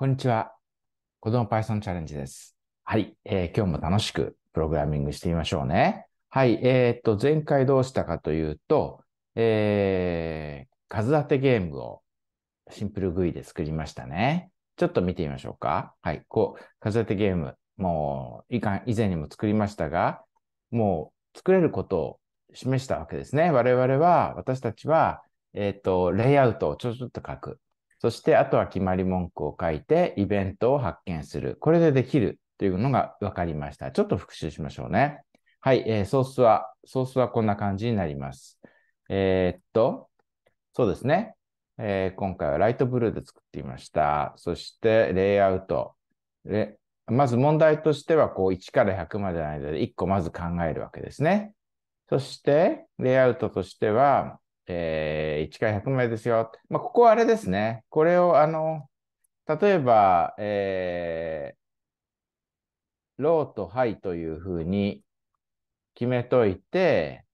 こんにちは。子供 Python チャレンジです。はい、えー、今日も楽しくプログラミングしてみましょうね。はい。えー、っと、前回どうしたかというと、えー、数当てゲームをシンプル GUI で作りましたね。ちょっと見てみましょうか。はい。こう、数当てゲーム、もう、以前にも作りましたが、もう、作れることを示したわけですね。我々は、私たちは、えー、っと、レイアウトをちょちょっと書く。そして、あとは決まり文句を書いて、イベントを発見する。これでできるというのが分かりました。ちょっと復習しましょうね。はい、えー、ソースは、ソースはこんな感じになります。えー、っと、そうですね、えー、今回はライトブルーで作ってみました。そして、レイアウト。まず問題としては、こう、1から100までの間で1個まず考えるわけですね。そして、レイアウトとしては、えー、1回100名ですよ。まあ、ここはあれですね。これを、あの、例えば、えー、ローとハイというふうに決めといて、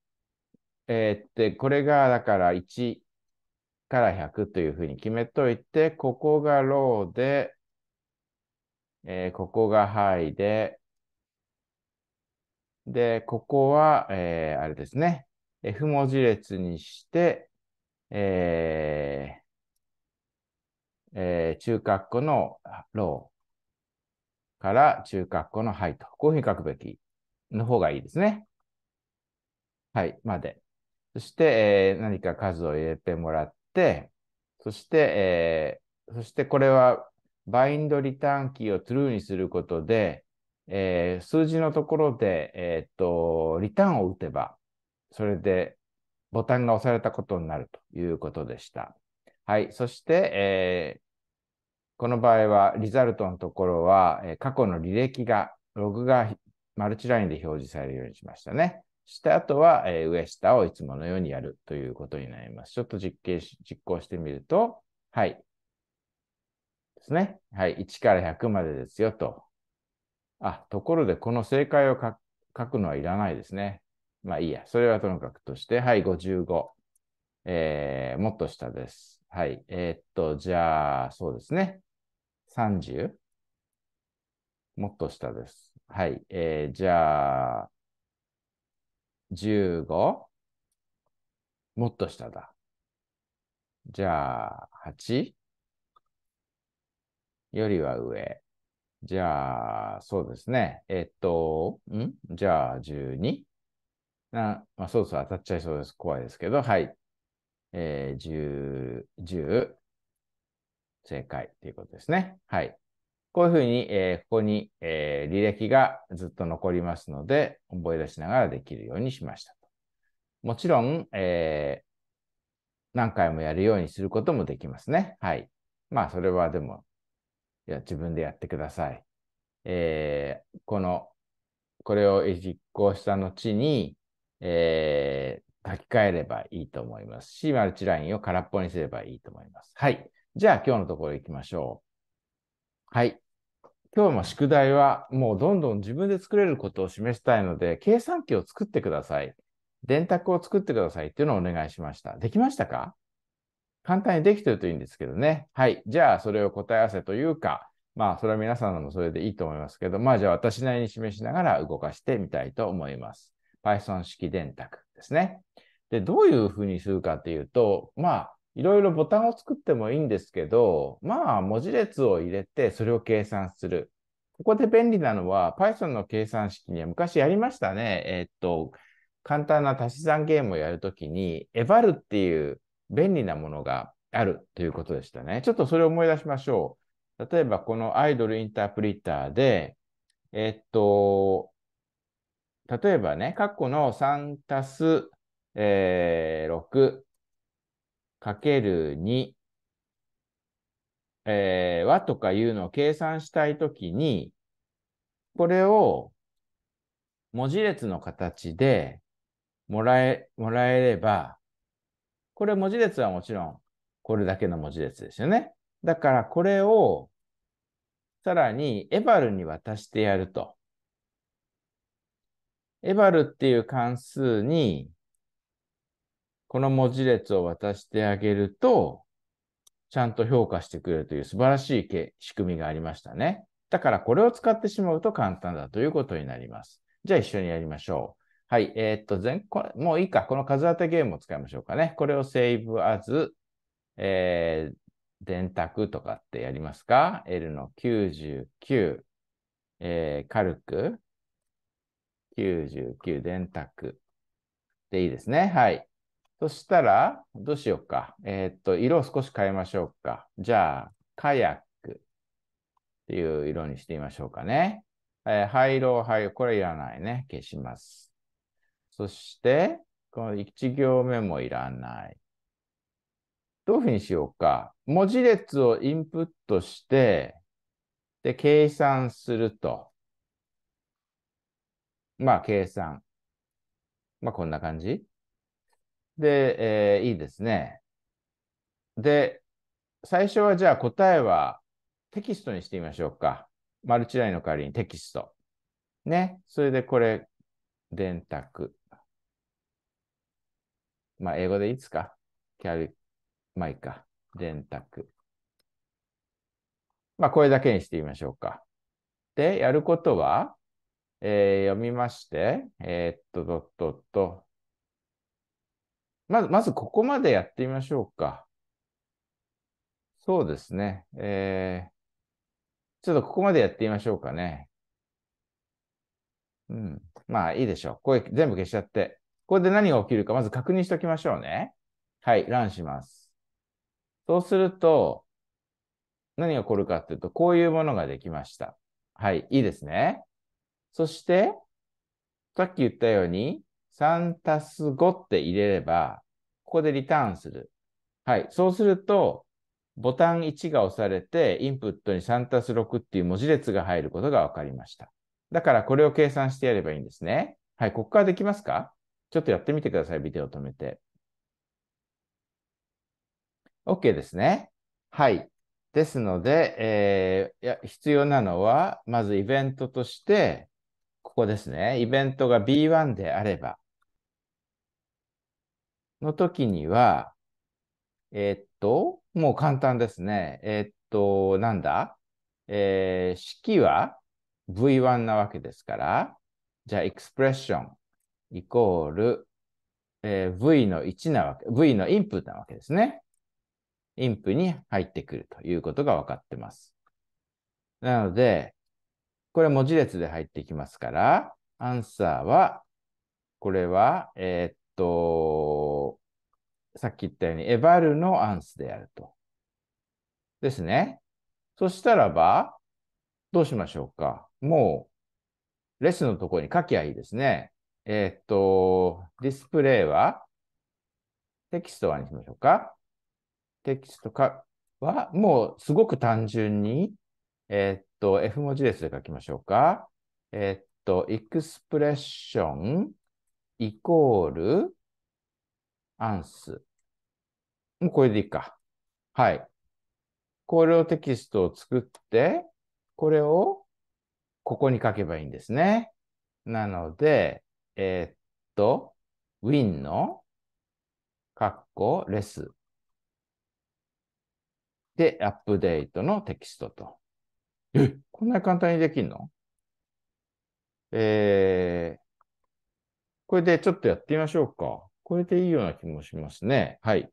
えー、ってこれがだから1から100というふうに決めといて、ここがローで、えー、ここがハイで、で、ここは、えー、あれですね。F 文字列にして、えーえー、中括弧のローから中括弧のハイと、こういうふうに書くべきの方がいいですね。はい、まで。そして、えー、何か数を入れてもらって、そして、えー、そしてこれはバインドリターンキーを true にすることで、えー、数字のところで、えー、っと、リターンを打てば、それでボタンが押されたことになるということでした。はい。そして、えー、この場合は、リザルトのところは、え過去の履歴が、ログがマルチラインで表示されるようにしましたね。そして、あとは、えー、上下をいつものようにやるということになります。ちょっと実験し、実行してみると、はい。ですね。はい。1から100までですよと。あ、ところで、この正解を書くのはいらないですね。まあいいや、それはともかくとして、はい、55。えー、もっと下です。はい。えー、っと、じゃあ、そうですね。30? もっと下です。はい。えー、じゃあ、15? もっと下だ。じゃあ、8? よりは上。じゃあ、そうですね。えっと、んじゃあ、12? なまあ、そうそう当たっちゃいそうです。怖いですけど、はい。えー、10、正解ということですね。はい。こういうふうに、えー、ここに、えー、履歴がずっと残りますので、覚え出しながらできるようにしました。もちろん、えー、何回もやるようにすることもできますね。はい。まあ、それはでも、いや自分でやってください。えー、この、これを実行した後に、えー、書き換えればいいと思いますし、マルチラインを空っぽにすればいいと思います。はい。じゃあ今日のところ行きましょう。はい。今日も宿題はもうどんどん自分で作れることを示したいので、計算機を作ってください。電卓を作ってくださいっていうのをお願いしました。できましたか簡単にできてるといいんですけどね。はい。じゃあそれを答え合わせというか、まあそれは皆さんのもそれでいいと思いますけど、まあじゃあ私なりに示しながら動かしてみたいと思います。Python 式電卓ですね。で、どういうふうにするかっていうと、まあ、いろいろボタンを作ってもいいんですけど、まあ、文字列を入れて、それを計算する。ここで便利なのは、Python の計算式には昔やりましたね。えー、っと、簡単な足し算ゲームをやるときに、エバルっていう便利なものがあるということでしたね。ちょっとそれを思い出しましょう。例えば、このアイドルインタープリターで、えっと、例えばね、過去の3たす、えー、6かける2、えー、和とかいうのを計算したいときに、これを文字列の形でもらえ、もらえれば、これ文字列はもちろんこれだけの文字列ですよね。だからこれをさらにエバルに渡してやると。エバルっていう関数に、この文字列を渡してあげると、ちゃんと評価してくれるという素晴らしい仕組みがありましたね。だからこれを使ってしまうと簡単だということになります。じゃあ一緒にやりましょう。はい。えー、っと前、こもういいか。この数当てゲームを使いましょうかね。これを save as、えー、電卓とかってやりますか ?L の99、えー、軽く99電卓。でいいですね。はい。そしたら、どうしようか。えー、っと、色を少し変えましょうか。じゃあ、カヤックっていう色にしてみましょうかね。えー、灰色、灰色、これいらないね。消します。そして、この1行目もいらない。どういうふうにしようか。文字列をインプットして、で、計算すると。まあ、計算。まあ、こんな感じ。で、えー、いいですね。で、最初はじゃあ答えはテキストにしてみましょうか。マルチラインの代わりにテキスト。ね。それでこれ、電卓。まあ、英語でいいですかキャリ、まあいいか。電卓。まあ、これだけにしてみましょうか。で、やることは、えー、読みまして、えー、っと、ドットッと。まず、まずここまでやってみましょうか。そうですね。えー、ちょっとここまでやってみましょうかね。うん。まあいいでしょう。これ全部消しちゃって。これで何が起きるか、まず確認しておきましょうね。はい、ランします。そうすると、何が起こるかっていうと、こういうものができました。はい、いいですね。そして、さっき言ったように、3たす5って入れれば、ここでリターンする。はい。そうすると、ボタン1が押されて、インプットに3たす6っていう文字列が入ることが分かりました。だからこれを計算してやればいいんですね。はい。ここからできますかちょっとやってみてください。ビデオ止めて。OK ですね。はい。ですので、えー、いや必要なのは、まずイベントとして、ここですね。イベントが B1 であれば、の時には、えー、っと、もう簡単ですね。えー、っと、なんだえー、式は V1 なわけですから、じゃあ、エクスプレッションイコール、えー、V の1なわけ、V のインプなわけですね。インプに入ってくるということが分かってます。なので、これは文字列で入ってきますから、アンサーは、これは、えー、っと、さっき言ったように、エバルのアンスであると。ですね。そしたらば、どうしましょうか。もう、レスのところに書きゃいいですね。えー、っと、ディスプレイは、テキストはにしましょうか。テキストかは、もうすごく単純に、えー、と、F 文字列で書きましょうか。えっと、エクスプレッションイコールアンス。もうこれでいいか。はい。これをテキストを作って、これをここに書けばいいんですね。なので、えー、っと、win の、カッコ、レス。で、アップデートのテキストと。え、こんなに簡単にできるのえー、これでちょっとやってみましょうか。これでいいような気もしますね。はい。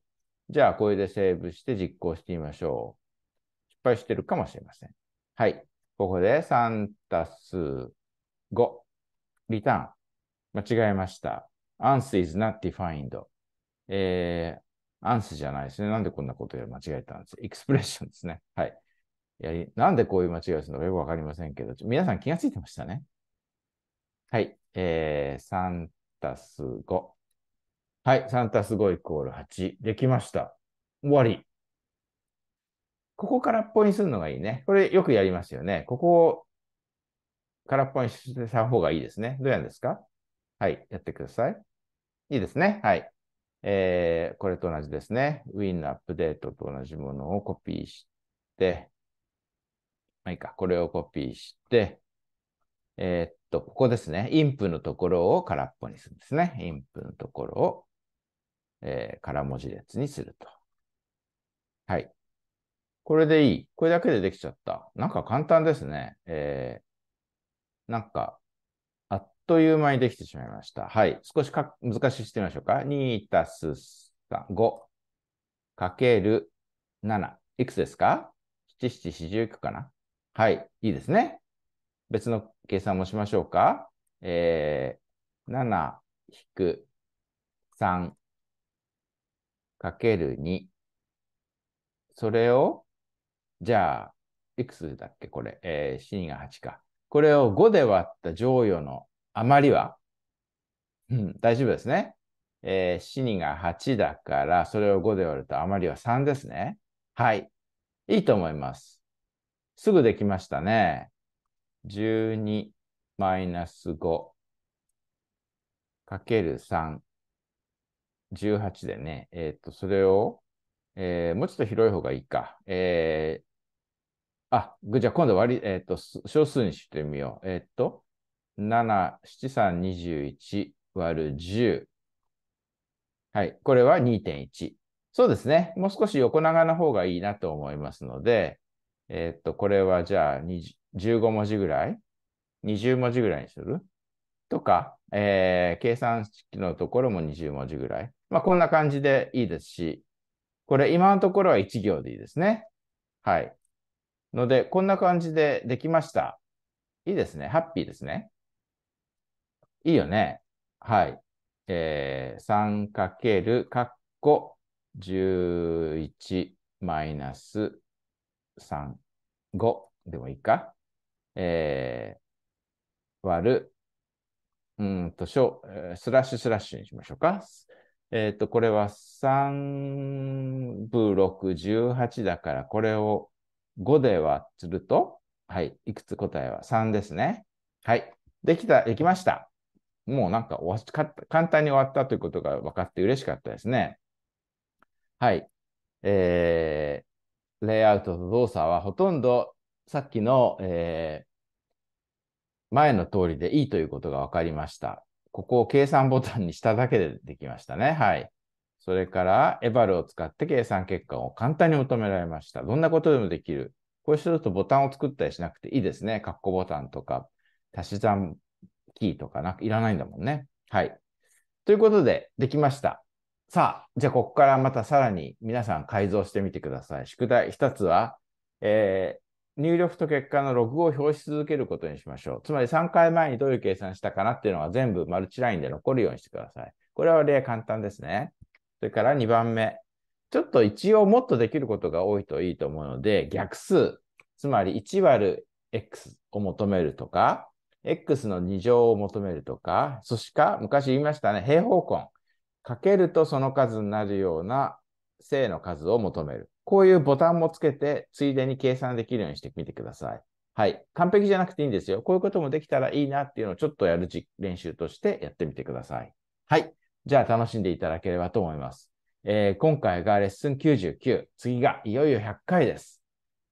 じゃあ、これでセーブして実行してみましょう。失敗してるかもしれません。はい。ここで3たす5。リターン。間違えました。ans is not defined. えー、ans じゃないですね。なんでこんなことり間違えたんですかエクスプレッションですね。はい。やり、なんでこういう間違いをするのかよくわかりませんけど、皆さん気がついてましたね。はい。えー、3たす5。はい。3たす5イコール8。できました。終わり。ここ空っぽにするのがいいね。これよくやりますよね。ここを空っぽにした方がいいですね。どうやるんですかはい。やってください。いいですね。はい。えー、これと同じですね。Win のアップデートと同じものをコピーして、まあいいか、これをコピーして、えー、っと、ここですね。インプのところを空っぽにするんですね。インプのところを、えー、空文字列にすると。はい。これでいい。これだけでできちゃった。なんか簡単ですね。えー、なんか、あっという間にできてしまいました。はい。少しか難しくしてみましょうか。2たす3、5かける7。いくつですか ?7、7、49かなはい、いいですね。別の計算もしましょうか。えー、7引く3かける2。それを、じゃあ、いくつだっけこれ。えー、にが8か。これを5で割った乗与の余りは、うん、大丈夫ですね。えー、死にが8だから、それを5で割ると余りは3ですね。はい。いいと思います。すぐできましたね。12マイナス5かける3。18でね、えっ、ー、と、それを、えー、もうちょっと広い方がいいか。えー、あ、じゃあ今度割り、えっ、ー、と、小数にしてみよう。えっ、ー、と、7、7、3、21割る10。はい、これは2.1。そうですね。もう少し横長の方がいいなと思いますので、えっと、これはじゃあ15文字ぐらい ?20 文字ぐらいにするとか、えー、計算式のところも20文字ぐらい。まあ、こんな感じでいいですし、これ今のところは1行でいいですね。はい。ので、こんな感じでできました。いいですね。ハッピーですね。いいよね。はい。えー、3× かっこ11マイナス3、5でもいいか。えー、割る、うんと、しょ、スラッシュスラッシュにしましょうか。えっ、ー、と、これは3分6、18だから、これを5で割ると、はい、いくつ答えは ?3 ですね。はい、できた、できました。もうなんか簡単に終わったということが分かって嬉しかったですね。はい。えー、レイアウトと動作はほとんどさっきの、えー、前の通りでいいということが分かりました。ここを計算ボタンにしただけでできましたね。はい。それから、エバルを使って計算結果を簡単に求められました。どんなことでもできる。こうするとボタンを作ったりしなくていいですね。括弧ボタンとか、足し算キーとかなくいらないんだもんね。はい。ということで、できました。さあ、じゃあここからまたさらに皆さん改造してみてください。宿題1つは、えー、入力と結果のログを表し続けることにしましょう。つまり3回前にどういう計算したかなっていうのは全部マルチラインで残るようにしてください。これは例簡単ですね。それから2番目。ちょっと一応もっとできることが多いといいと思うので、逆数。つまり1 ÷ x を求めるとか、x の2乗を求めるとか、そしか、昔言いましたね、平方根。かけるとその数になるような正の数を求める。こういうボタンもつけて、ついでに計算できるようにしてみてください。はい。完璧じゃなくていいんですよ。こういうこともできたらいいなっていうのをちょっとやる練習としてやってみてください。はい。じゃあ楽しんでいただければと思います。えー、今回がレッスン99。次がいよいよ100回です。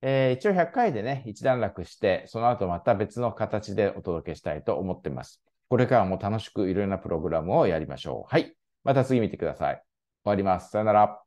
えー、一応100回でね、一段落して、その後また別の形でお届けしたいと思ってます。これからも楽しくいろいろなプログラムをやりましょう。はい。また次見てください。終わります。さよなら。